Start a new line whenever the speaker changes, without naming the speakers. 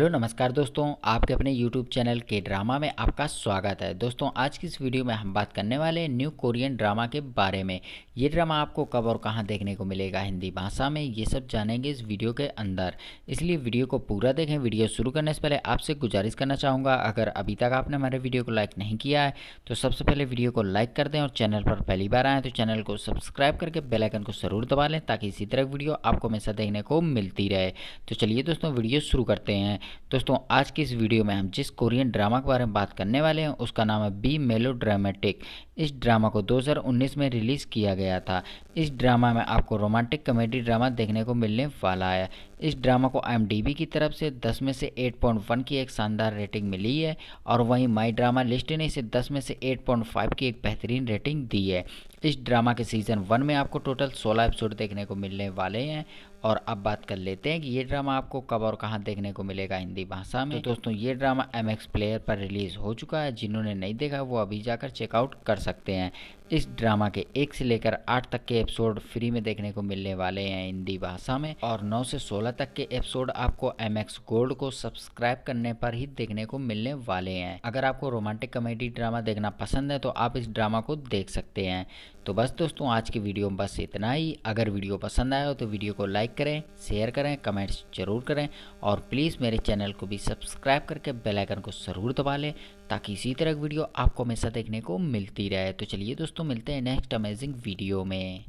hello नमस्कार दोस्तों आपके अपने यूट्यूब चैनल के ड्रामा में आपका स्वागत है दोस्तों आज की इस वीडियो में हम बात करने वाले न्यू कोरियन ड्रामा के बारे में ये ड्रामा आपको कब और कहाँ देखने को मिलेगा हिंदी भाषा में ये सब जानेंगे इस वीडियो के अंदर इसलिए वीडियो को पूरा देखें वीडियो शुरू करने से पहले आपसे गुजारिश करना चाहूँगा अगर अभी तक आपने हमारे वीडियो को लाइक नहीं किया है तो सबसे पहले वीडियो को लाइक कर दें और चैनल पर पहली बार आएँ तो चैनल को सब्सक्राइब करके बेलाइकन को ज़रूर दबा लें ताकि इसी तरह वीडियो आपको हमेशा देखने को मिलती रहे तो चलिए दोस्तों वीडियो शुरू करते हैं दोस्तों आज की इस वीडियो में हम जिस कोरियन ड्रामा के बारे में बात करने वाले हैं उसका नाम है बी मेलो ड्रामेटिक इस ड्रामा को दो में रिलीज़ किया गया गया था इस ड्रामा में आपको रोमांटिक कॉमेडी ड्रामा देखने को मिलने वाला है इस ड्रामा को आई की तरफ से 10 में से 8.1 की एक शानदार रेटिंग मिली है और वहीं माई ड्रामा लिस्ट ने इसे 10 में से 8.5 की एक बेहतरीन रेटिंग दी है इस ड्रामा के सीज़न वन में आपको टोटल 16 एपिसोड देखने को मिलने वाले हैं और अब बात कर लेते हैं कि ये ड्रामा आपको कब और कहाँ देखने को मिलेगा हिंदी भाषा में तो दोस्तों ये ड्रामा एम एक्स प्लेयर पर रिलीज़ हो चुका है जिन्होंने नहीं देखा वो अभी जाकर चेकआउट कर सकते हैं इस ड्रामा के एक से लेकर आठ तक के एपिसोड फ्री में देखने को मिलने वाले हैं हिंदी भाषा में और नौ से सोलह सोलह तक के एपिसोड आपको एम एक्स गोल्ड को सब्सक्राइब करने पर ही देखने को मिलने वाले हैं अगर आपको रोमांटिक कॉमेडी ड्रामा देखना पसंद है तो आप इस ड्रामा को देख सकते हैं तो बस दोस्तों आज की वीडियो में बस इतना ही अगर वीडियो पसंद आया हो तो वीडियो को लाइक करें शेयर करें कमेंट्स जरूर करें और प्लीज़ मेरे चैनल को भी सब्सक्राइब करके बेलाइकन को ज़रूर दबा लें ताकि इसी तरह की वीडियो आपको हमेशा देखने को मिलती रहे तो चलिए दोस्तों मिलते हैं नेक्स्ट अमेजिंग वीडियो में